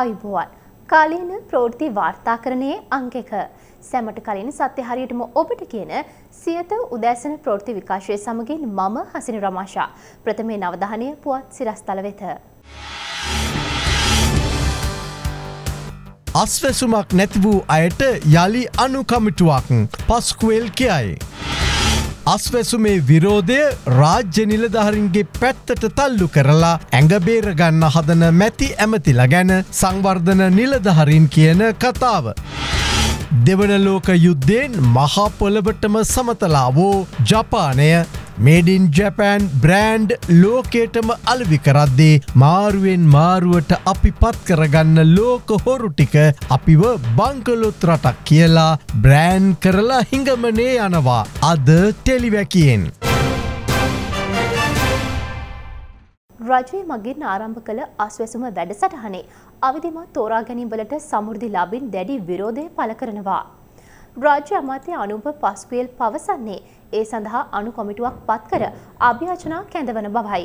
ආයුබෝවන් කාලීන ප්‍රෝෘති වාර්තාකරණයේ අංක එක සැමට කලින් සත්‍ය හරියටම ඔබට කියන සියත උදෑසන ප්‍රෘති විකාශය සමගින් මම හසිනි රමාශා ප්‍රථමේ නවධානය පුවත් සිරස්තල වෙත. අස්වැසුමක් නැති වූ අයට යළි අනුකමිටුවක් පස්කුවල් කියයි. අස්වැසුමේ විරෝධය රාජ්‍ය නිලධහරින්ගේ පැත්තට තල්ලු කරලා ඇඟබේරගන්න හදන මැති ඇමතිලා ගැන සංවර්ධන නිලධහරින් කියන කතාව. දෙවන ලෝක යුද්ධයෙන් මහාපොළවටම සමතලාවෝ ජපානය මේඩින් ජැපෑන් බ්‍රෑන්ඩ් ලෝකේටම අලවිකරද්දේ මාරුවෙන් මාරුවට අපි පත් කරගන්න ලෝක හොරු ටික අපිව බංකලොත් රටක් කියලා බ්‍රෑන්් කරලා හිඟමනේ යනවා අද ටෙලිවැකෙන්. රජය මගින් ආරම්භ කළ අස්වැසුම වැඩසටහනේ අවිධමත් තෝරාගැනීම් වලට සමුෘදි ලබින් දැඩි විරෝධය පළ කරනවා. රාජ්‍ය අමාත්‍ය අනුප පස්පියල් පවසන්නේ ඒ සඳහා අනුකොමිටුවක් පත්කර අභ්‍යාචනා කැඳවන බවයි.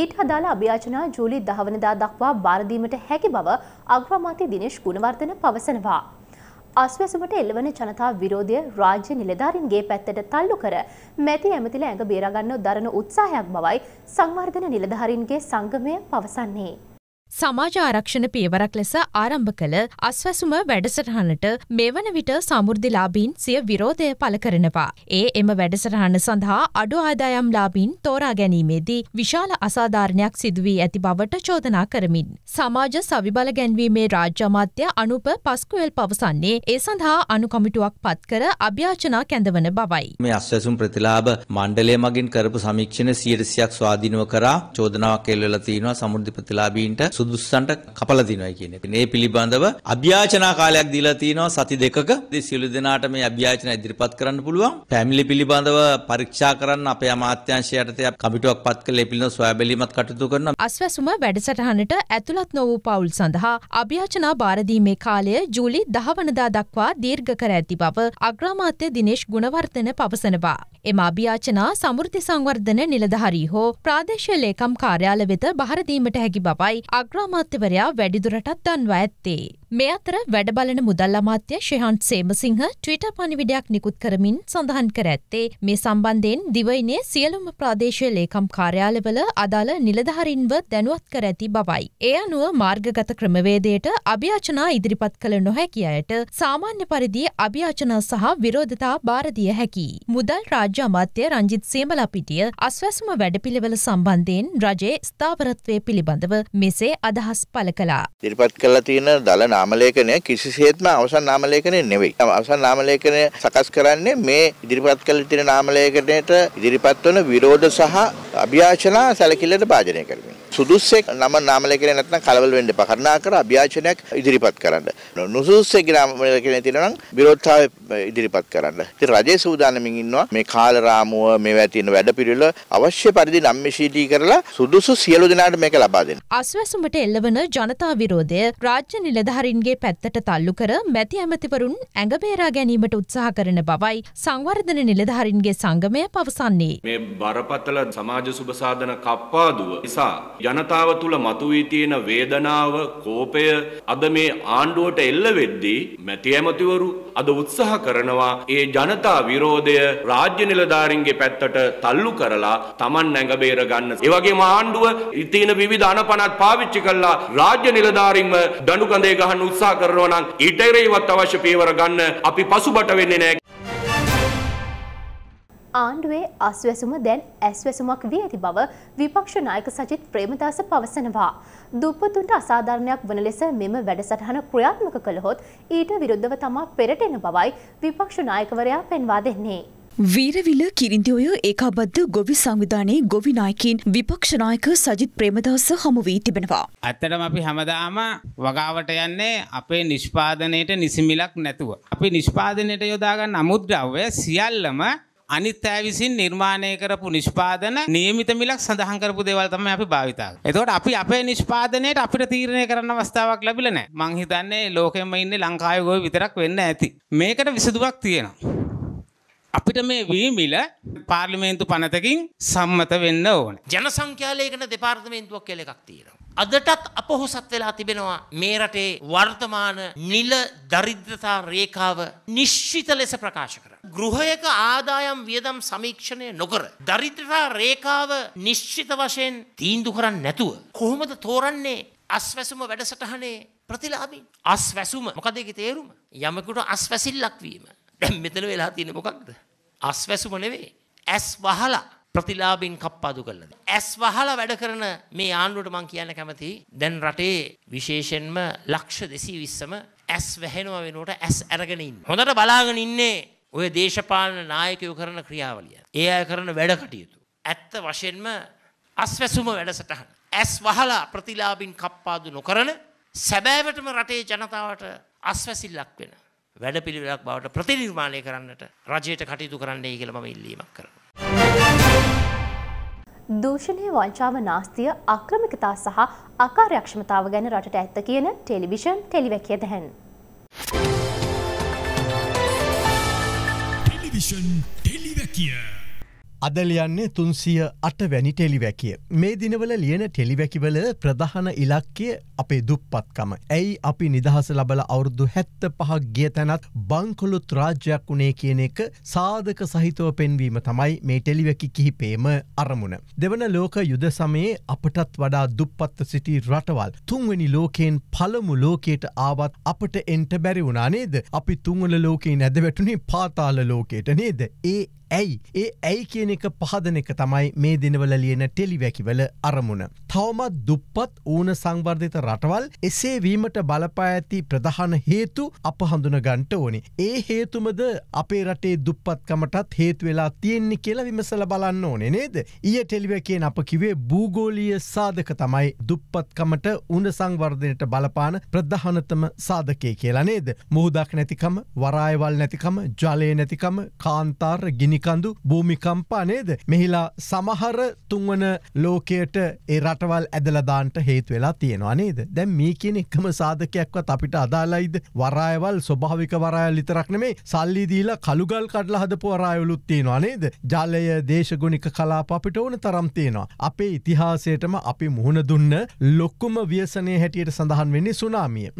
ඊට අදාළ අභ්‍යාචනා ජූලි දහවනදා දක්වා බාරදීමට හැකි බව අග්‍රමාත්‍ය දිනේශ් ගුණවර්ධන පවසනවා. අස්වැසුමට එල්ලවන ජනතා විරෝධය රාජ්‍ය නිලධාරින්ගේ පැත්තට තල්ලු කර මැති ඇමතිල ඇඟ බේරගන්න දරන උත්සාහයක් බවයි සංවර්ධන නිලධාරින්ගේ සංගමය පවසන්නේ. සමාජ ආරක්ෂණ පියවරක් ලෙස ආරම්භ කළ අස්වැසුම වැඩසටහනට මෙවන විට සමෘද්ධිලාබීන් සිය විරෝධය පළ කරනවා. ඒ එම වැඩසටහන සඳහා අඩු ආදායම් ලාබීන් තෝරා ගැනීමේදී විශාල අසාධාරණයක් සිදුවී ඇති බවට චෝදනා කරමින්. සමාජ සවිබල ගැන්වීමේ රාජ්‍ය අමාත්‍ය අනුප පස්කුවල් පවසන්නේ ඒ සඳහා අනුකමිටුවක් පත් කර අභ්‍යාචනා කැඳවන බවයි. මේ අස්වැසුම් ප්‍රතිලාභ මණ්ඩලය මගින් කරපු සමීක්ෂණ සියයට සියක් ස්වාධීනව කරා චෝදනාවක් එල්වලා තියෙනවා සමෘද්ධි ප්‍රතිලාබීන්ට සුදුස්සන්ට කපලා දිනවා කියන එක. මේ පිළිබඳව අභ්‍යාචනා කාලයක් දීලා තිනවා සති දෙකක. ඉතින් සියලු දෙනාට මේ අභ්‍යාචන ඉදිරිපත් කරන්න පුළුවන්. ෆැමිලි පිළිබඳව පරීක්ෂා කරන්න අපේ අමාත්‍යාංශය යටතේ කමිටුවක් පත් කළ ඒ පිළිබඳව සොයාබැලීමක් කටයුතු කරනවා. අස්වැසුම වැඩසටහනට ඇතුළත් නො වූ පවුල් සඳහා අභ්‍යාචනා බාරදීමේ කාලය ජූලි 10 වනදා දක්වා දීර්ඝ කර ඇති බව අග්‍රාමාත්‍ය දිනේෂ් ගුණවර්ධන පවසනවා. එම අභ්‍යාචනා සමෘද්ධි සංවර්ධන නිලධාරී හෝ ප්‍රාදේශීය ලේකම් කාර්යාල වෙත බහර දීමට හැකි බවයි අග්‍රාමාත්‍යවරයා වැඩිදුරටත් දන්වා ඇත්තේ. මේ අතර වැඩබලන මුදල් අමාත්‍ය ශිහන් සේමසිංහ ට්විට පනිවිඩයක් නිකුත් කරමින් සඳහන් කර ඇත්තේ මේ සම්බන්ධයෙන් දිවයිනේ සියලුම ප්‍රාදේශය ලේකම් කාර්යාලවල අදාළ නිලධහරින්ව දැනුවත් කර ඇති බවයි. ඒ අනුව මාර්ගගත ක්‍රමවේදයට අභ්‍යාචනා ඉදිරිපත් කළ නොහැකි අයට සාමාන්‍ය පරිදි අභ්‍යාචනා සහ විරෝධතා භාරදිය හැකි. මුදල් රාජ්‍ය අමාත්‍ය රංජිත් සේමලපිටිය අස්වැසුම වැඩපිළිවෙල සම්බන්ධයෙන් රජයේ ස්ථාවරත්වය පිළිබඳව මෙසේ විරෝධයේ අදහස් පළ කළා. ඉදිරිපත් කළා තියෙන දල නාමලේඛනය කිසිසේත්ම අවසන් නාමලේඛනය නෙවෙයි. අවසන් නාමලේඛනය සකස් කරන්නේ මේ ඉදිරිපත් කළ තියෙන නාමලේඛනයට ඉදිරිපත් වන විරෝධ සහ අභියාචනා සැලකිල්ලට භාජනය කරමින්. සුදුස්සෙක් නම නාමලේ කියලා නැත්නම් කලබල වෙන්න එපා. කරුණාකර අභියාචනයක් ඉදිරිපත් කරන්න. නුසුදුස්සෙක් නාමලේ කියලා තියෙනවා නම් විරෝධතාවය ඉදිරිපත් කරන්න. ඉතින් රජයේ සූදානමින් ඉන්නවා මේ කාල රාමුව මේවා තියෙන වැඩපිළිවෙල අවශ්‍ය පරිදි නම්මිශීලී කරලා සුදුසු සියලු දෙනාට මේක ලබා දෙන්න. අස්වැසුඹට එල්ලවන ජනතා විරෝධය රාජ්‍ය නිලධාරීන්ගේ පැත්තට තල්ලු කර මැති ඇමතිවරුන් ඇඟ බේරා ගැනීමට උත්සාහ කරන බවයි සංවර්ධන නිලධාරීන්ගේ සංගමය පවසන්නේ. මේ බරපතල සමාජ සුබ සාධන කප්පාදුව නිසා ජනතාව තුළ මතුවී තියෙන වේදනාව, කෝපය අද මේ ආණ්ඩුවට එල්ල වෙද්දී මැති ඇමතිවරු අද උත්සාහ කරනවා ඒ ජනතා විරෝධය රාජ්‍ය නිලධාරීන්ගේ පැත්තට තල්ලු කරලා Taman නැඟ බේර ගන්න. ඒ වගේම ආණ්ඩුව තියෙන විවිධ අනපනත් පාවිච්චි කරලා රාජ්‍ය නිලධාරීන්ව දඬු කඳේ ගහන්න උත්සාහ කරනවා නම් ඊට එරෙහිවත් අවශ්‍ය පියවර ගන්න අපි පසුබට වෙන්නේ නැහැ. ආණ්ඩුවේ අස්වැසුම දැන් ඇස්වැසුමක් වී ඇති බව විපක්ෂ නායක සජිත් ප්‍රේමදාස පවසනවා. දුප්පතුන්ට අසාධාරණයක් වන ලෙස මෙම වැඩසටහන ක්‍රියාත්මක කළහොත් ඊට විරුද්ධව තමා පෙරට එන බවයි විපක්ෂ නායකවරයා පෙන්වා දෙන්නේ. වීරවිල කිරින්දිඔය ඒකාබද්ධ ගොවි සංවිධානයේ ගොවි නායකින් විපක්ෂනායක සජිත් ප්‍රේමදාස හමු වී තිබෙනවා. ඇත්තටම අපි හැමදාම වගාවට යන්නේ අපේ නිෂ්පාදනයට නිසිමිලක් නැතුව. අපි නිෂ්පාදනයට යොදාගන්න අමුද්‍රව්‍ය සියල්ලම අනිත් අය විසින් නිර්මාණය කරපු නිෂ්පාදන නියමිත මිලක් සඳහන් කරපු දේවල් තමයි අපි භාවිතා කරන්නේ. එතකොට අපි අපේ නිෂ්පාදනයේට අපිට තීරණය කරන්න අවස්ථාවක් ලැබිලා නැහැ. මං හිතන්නේ ලෝකෙම ඉන්නේ ලංකාවේ ගොවි විතරක් වෙන්න ඇති. මේකට විසඳුමක් තියෙනවා. අපිට මේ වීමිල පාර්ලිමේන්තු පනතකින් සම්මත වෙන්න ඕන. ජන සංඛ්‍යාලයකන දෙපාර්තමේන්තුවක් කෙල එකක් තියෙනවා. අදටත් අපොහොසත් වෙලා තිබෙනවා මේ රටේ වර්තමාන නිල දරිද්‍රතා රේඛාව නිශ්චිත ලෙස ප්‍රකාශ කර. ගෘහයක ආදායම් වියදම් සමීක්ෂණය නොකර. දරිද්‍රතා රේකාව නිශ්චිත වශයෙන් තීන්දු කරන්න නැතුව. කොහොමද තෝරන්නේ අස්වැසුම වැඩසටහනේ ප්‍රතිලාබින්. අස්වැසුම මොකදේකි තේරුම. යමකුට අස්වැසිල්ලක් වීම. දැම් මෙතන වෙලා තියෙන මොකක්ද. අස්වැසුම නෙවේ. ඇස් වහලා ප්‍රතිලාබෙන් කප්පාදු කරලද. ඇස් වහල වැඩ කරන මේ ආණ්ඩුවට මං කියන්න කැමති දැන් රටේ විශේෂෙන්ම ලක්ෂ දෙසී විස්සම ඇස් වැහෙනවා වෙනුවට ඇස් ඇරගෙනින්. හොඳට බලාගෙන ඉන්නේ ඔය දේශපාලන නායකයෝ කරන ක්‍රියාවලිය. ඒ අය කරන වැඩ කටයුතු. ඇත්ත වශයෙන්ම අස්වැසුම වැඩසටහන. ඇස් වහලා ප්‍රතිලාබින් කප්පාදු නොකරන සැබෑවටම රටේ ජනතාවට අස්වැසිල්ලක් වෙන. වැඩපිළිවෙලක් බවට ප්‍රතිනිර්මාණය කරන්නට රජයට කටයුතු කරන්නයි කියලා මම ඉල්ලීමක් කරනවා. දූෂණය වංචාව නාස්තිය අක්‍රමිකතා සහ අකාර්යක්ෂමතාව ගැන රටට ඇත්ත කියන ටෙලිවිෂන් ටෙලිවැකිය දැහැන්. Television Televisión Televisión අදලියන්නේ තුන්සිය අටවැනි ටෙලිවැකිය. මේ දිනවල ලියන ටෙලිවැකිවල ප්‍රධාන ඉලක්කය අපේ දුප්පත්කම. ඇයි අපි නිදහස ලබල අවුරුදු හැත්ත පහක් ගිය තැනත් බංකොලුත් රාජ්‍යයක් වුණේ කියන එක සාධක සහිතව පෙන්වීම තමයි මේ ටෙලිවැකි කිහිපේම අරමුණ. දෙවන ලෝක යුද සමයේ අපටත් වඩා දුප්පත්ත සිටි රටවල්. තුන්වැනි ලෝකයෙන් පළමු ලෝකයට ආවත් අපට එන්ට බැරි වුණා නේද. අපි තුන්වල ලෝකයේ නැද වැටුණේ පාතාල ලෝකයට නේද. ඒ ඇයි ඒ ඇයි කියන එක පහදන එක තමයි මේ දිනවල ලියන ටෙලිවැකිවල අරමුණ. තවමත් දුප්පත් ඌන සංවර්ධිත රටවල් එසේ වීමට බලපා ඇති ප්‍රධාන හේතු අප හඳුන ගන්ට ඕනි. ඒ හේතුමද අපේ රටේ දුප්පත්කමටත් හේතුවෙලා තියෙන්නේ කියලා විමසල බලන්න ඕනේ නේද. ඊය ටෙලිවැකෙන් අප කිවේ භූගෝලිය සාධක තමයි දුප්පත්කමට උන සංවර්ධනයට බලපාන ප්‍රධානතම සාධකය කියලා නේද. මුහදක් නැතිකම වරායවල් නැතිකම ජලය නැතිකම කාන්තාර ගිනික කඳු භූමිකම්පා නේද මෙහිලා සමහර තුන්වන ලෝකයට ඒ රටවල් ඇදලදාන්ට හේතු වෙලා තියෙනවා නේද දැන් මේ කියන එකම සාධකයක්වත් අපිට අදාලයිද වරායවල් ස්වභාවික වරායල් විතරක් නෙමේ සල්ලි දීලා කළුගල් කඩලා හදපු වරායවලුත් තියෙනවා නේද ජලය දේශගුණික කලාප අපිට ඕන තරම් තියෙනවා අපේ ඉතිහාසයටම අපි මුහුණ දුන්න ලොක්කුම ව්‍යසනය හැටියට සඳහන් වෙන්නේ සුනාමිය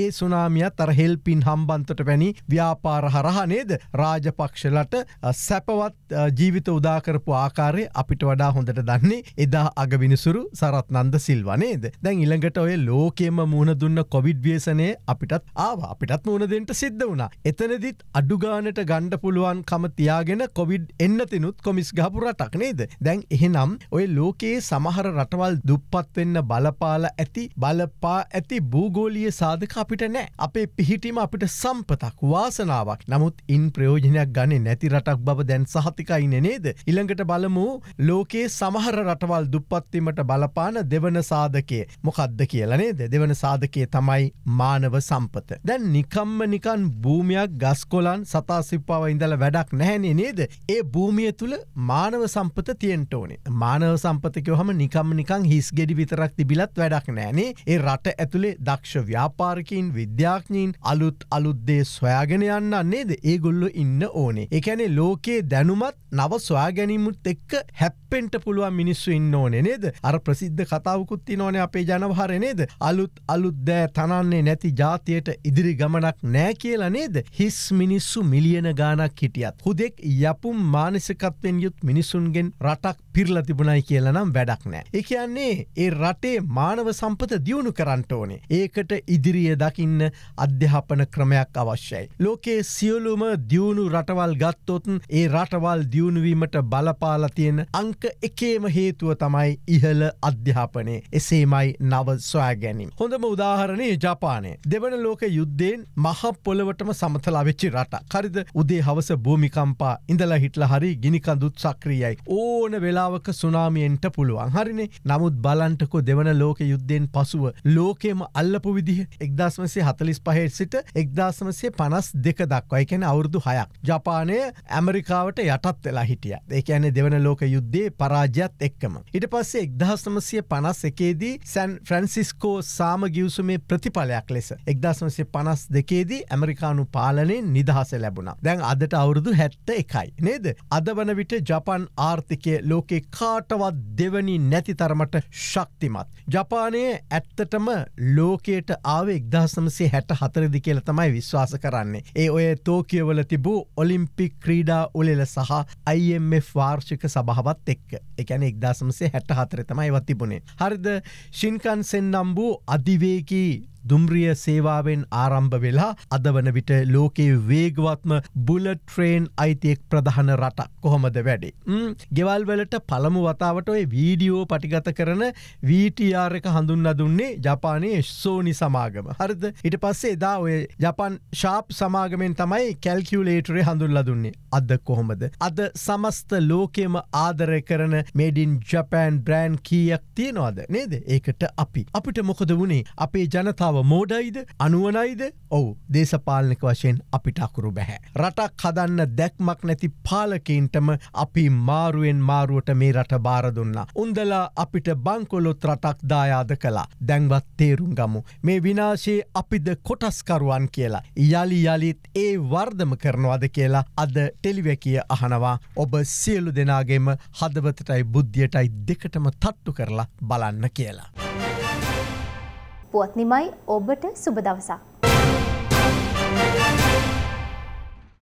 ඒ සුනාමියත් අර හෙල්පින් හම්බන්තට වැනි ව්‍යාපාර හරහා නේද රාජපක්ෂලට සැ සැපවත් ජීවිත උදාකරපු ආකාරය අපිට වඩා හොඳට දන්නේ එදා අගවිනිසුරු සරත් නන්ද සිල්වනේද දැන් ඉළඟට ඔය ලෝකෙම මුණ දුන්න කොවිඩ් වේසනය අපිටත් ආව අපිටත් මුණදෙන්ට සිද්ධ වුණා එතනදිත් අඩුගානට ගණ්ඩ පුළුවන් කම තියාගෙන කොවිඩ් එන්නතිනුත් කොමිස් ගාපුරටක් නේද දැන් එහෙනම් ඔය ලෝකයේ සමහර රටවල් දුප්පත්වෙන්න බලපාල ඇති බලපා ඇති භූගෝලිය සාධක අපිට නෑ අපේ පිහිටීම අපිට සම්පතක් වාසනාවක් නමුත් ඉන් ප්‍රයෝජනයක් ගන්නේ නැති රටක් බව දැන් සහතිකයින නේද. ඉළඟට බලමු ලෝකයේ සමහර රටවල් දුප්පත්වීමට බලපාන දෙවන සාධකය මොකක්ද කියලනේද දෙවන සාධකය තමයි මානව සම්පත. දැන් නිකම්ම නිකන් භූමයක් ගස්කොලන් සතාසිප්පාව ඉඳල වැඩක් නැහැනේ නේද. ඒ භූමිය තුළ මානව සම්පත තියෙන්ට ඕනේ. මානව සම්පතකය හම නිකම් නිකං හිස් ගෙඩි විතරක් තිබිලත් වැඩක් නෑනේ ඒ රට ඇතුළේ දක්ෂ ව්‍යාපාරකින් විද්‍යාඥීන් අලුත් අලුද්දේ සොයාගෙන යන්න නේද ඒගොල්ලො ඉන්න ඕනේ. එකැනේ ලෝකයේ ඒ දැනුමත් නව ස්වාගැනීමුත් එක්ක හැප්පෙන්ට පුළුවන් මිනිස්සු ඉන්න ඕනේ නේද අර ප්‍රසිද්ධ කතාවකුත්ති නොන අපේ ජනවහර නේද අලුත් අලුත් දෑ තනන්නේ නැති ජාතියට ඉදිරි ගමනක් නෑ කියලා නේද හිස් මිනිස්සු මිලියන ගානක් හිටියත් හුදෙක් යපුම් මානසිකත්වෙන් යුත් මිනිසුන්ගෙන් රටක් පිරල තිබුණයි කියලා නම් වැඩක් නෑ. එකයන්නේ ඒ රටේ මානව සම්පත දියුණු කරන්නට ඕනේ. ඒකට ඉදිරිය දකින්න අධ්‍යාපන ක්‍රමයක් අවශ්‍යයි. ලෝකයේ සියලුම දියුණු රටවල් ගත්තොතුන් ඒ රටවල් දියුණුවීමට බලපාලතියෙන් අංක එකේම හේතුව තමයි ඉහළ අධ්‍යාපනය එසේමයි නව සොයා ගැනීම. හොඳම උදාහරණය ජපානය. දෙවන ලෝක යුද්ධයෙන් මහපොළවටම සමතලාවෙච්චි රට. කරිද උදේ හවස භූමිකම්පා ඉඳලා හිටල හරි ගිනිකඳුත් සක්‍රියයි. ඕන වෙලා වෙලාවක සුනාමියෙන්ට පුළුවන් හරිනේ නමුත් බලන්ටකො දෙවන ලෝක යුද්ධයෙන් පසුව ලෝකෙම අල්ලපු විදිහ එක්දස්මසේ හතලිස් පහෙට සිට එක්දස්මසේ පනස් දෙක දක්වා එකැන අවුරුදු හයක් ජපානය ඇමරිකාවට යටත් වෙලා හිටිය ඒකඇන දෙවන ලෝක යුද්ධේ පරාජයක්ත් එක්කම ඉට පස්සේ එක්දහස්නමසය පනස් එකේදී සැන් ෆ්‍රන්සිස්කෝ සාම ගියවසුමේ ප්‍රතිඵලයක් ලෙස එක්දස්මසේ පනස් දෙකේදී ඇමරිකානු පාලනය නිදහස ලැබුණ දැන් අදට අවුරුදු හැත්ත එකයි නේද අද වන විට ජපන් ආර්ථිකය ලෝකෙ එකාටවත් දෙවනි නැති තරමට ශක්තිමත්. ජපානයේ ඇත්තටම ලෝකයට ආව එක්දහසමසේ හැට හතරදි කියල තමයි විශ්වාස කරන්නේ. ඒ ඔය තෝකියවල තිබූ ඔලිම්පික් ක්‍රීඩා උලෙල සහ IMF වාර්ෂික සභහවත් එක්ක එකැන එක්දසමසේ හැට හතර තමයි වතිබුණේ. හරිද ශින්කන්සෙන් නම්බූ අධිවේකී දුම්රිය සේවාවෙන් ආරම්භ වෙලා අද වන විට ලෝකයේ වේගවත්ම බුල ට්‍රේන් අයිතියෙක් ප්‍රධාන රට කොහොමද වැඩේ. ගෙවල්වලට පළමු වතාවට ඔය වීඩියෝ පටිගත කරන වීටආරක හඳුන්න දුන්නේ ජපානයේ සෝනි සමාගම හරිද ඉට පස්සේ දා ඔය ජපන් ශාප් සමාගමෙන් තමයි කැල්කියුලේටරේ හඳුල්ල දුන්නේ අද කොහොමද අද සමස්ත ලෝකෙම ආදරය කරන මේඩින් ජපෑන් බ්‍රෑන් කීයක් තියෙනවාද නේද ඒකට අපි අපිට මොකද වුණේ අපේ ජනතාව ජනතාව මෝඩයිද අනුවනයිද ඔවු දේශපාලනක වශයෙන් අපිට අකුරු බැහැ. රටක් හදන්න දැක්මක් නැති පාලකීන්ටම අපි මාරුවෙන් මාරුවට මේ රට බාරදුන්නා. උන්දලා අපිට බංකොලොත් රටක් දායාද කලා දැන්වත් තේරුම් ගමු. මේ විනාශයේ අපිද කොටස්කරුවන් කියලා. යළි යළිත් ඒ වර්ධම කරනවාද කියලා අද ටෙලිවැකිය අහනවා ඔබ සියලු දෙනාගේම හදවතටයි බුද්ධියටයි දෙකටම තත්තු කරලා බලන්න කියලා. පුවත්නිමයි ඔබට සුබ දවසක්.